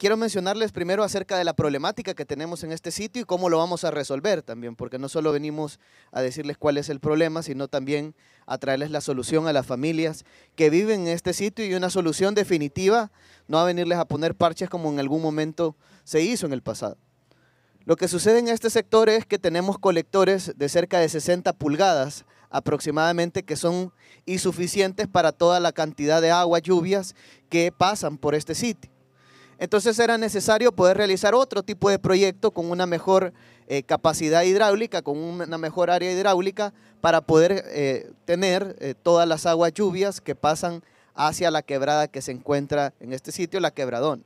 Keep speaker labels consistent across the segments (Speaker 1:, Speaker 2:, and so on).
Speaker 1: Quiero mencionarles primero acerca de la problemática que tenemos en este sitio y cómo lo vamos a resolver también, porque no solo venimos a decirles cuál es el problema, sino también a traerles la solución a las familias que viven en este sitio y una solución definitiva, no a venirles a poner parches como en algún momento se hizo en el pasado. Lo que sucede en este sector es que tenemos colectores de cerca de 60 pulgadas aproximadamente que son insuficientes para toda la cantidad de agua, lluvias que pasan por este sitio. Entonces era necesario poder realizar otro tipo de proyecto con una mejor eh, capacidad hidráulica, con una mejor área hidráulica, para poder eh, tener eh, todas las aguas lluvias que pasan hacia la quebrada que se encuentra en este sitio, la quebradón.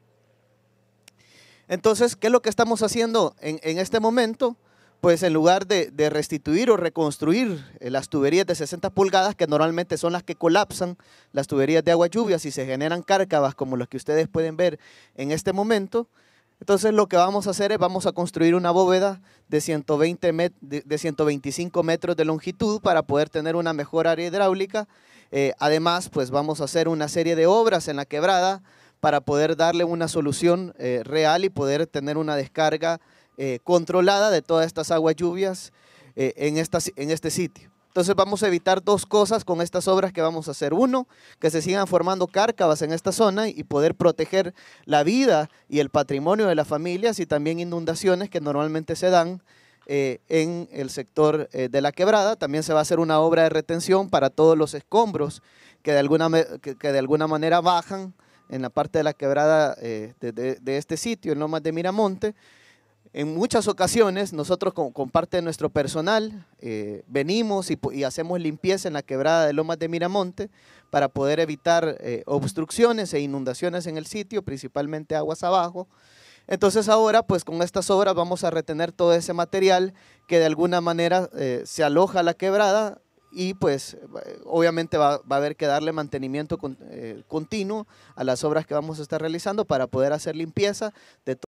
Speaker 1: Entonces, ¿qué es lo que estamos haciendo en este momento? pues en lugar de, restituir o reconstruir eh, las tuberías de 60 pulgadas, que normalmente son las que colapsan, las tuberías de agua lluvia, si se generan cárcavas como las que ustedes pueden ver en este momento, entonces lo que vamos a hacer es vamos a construir una bóveda de, 120 de, 125 metros de longitud para poder tener una mejor área hidráulica. Eh, además, pues vamos a hacer una serie de obras en la quebrada para poder darle una solución eh, real y poder tener una descarga eh, controlada de todas estas aguas lluvias eh, en, esta, en este sitio. Entonces vamos a evitar dos cosas con estas obras que vamos a hacer. Uno, que se sigan formando cárcavas en esta zona y poder proteger la vida y el patrimonio de las familias y también inundaciones que normalmente se dan eh, en el sector de la quebrada. También se va a hacer una obra de retención para todos los escombros que de alguna, que, de alguna manera bajan en la parte de la quebrada de, de, de este sitio, en Lomas de Miramonte en muchas ocasiones nosotros con, parte de nuestro personal eh, venimos y, hacemos limpieza en la quebrada de Lomas de Miramonte para poder evitar eh, obstrucciones e inundaciones en el sitio, principalmente aguas abajo. Entonces ahora, pues con estas obras vamos a retener todo ese material que de alguna manera eh, se aloja a la quebrada y pues obviamente va, a haber que darle mantenimiento continuo a las obras que vamos a estar realizando para poder hacer limpieza de todo.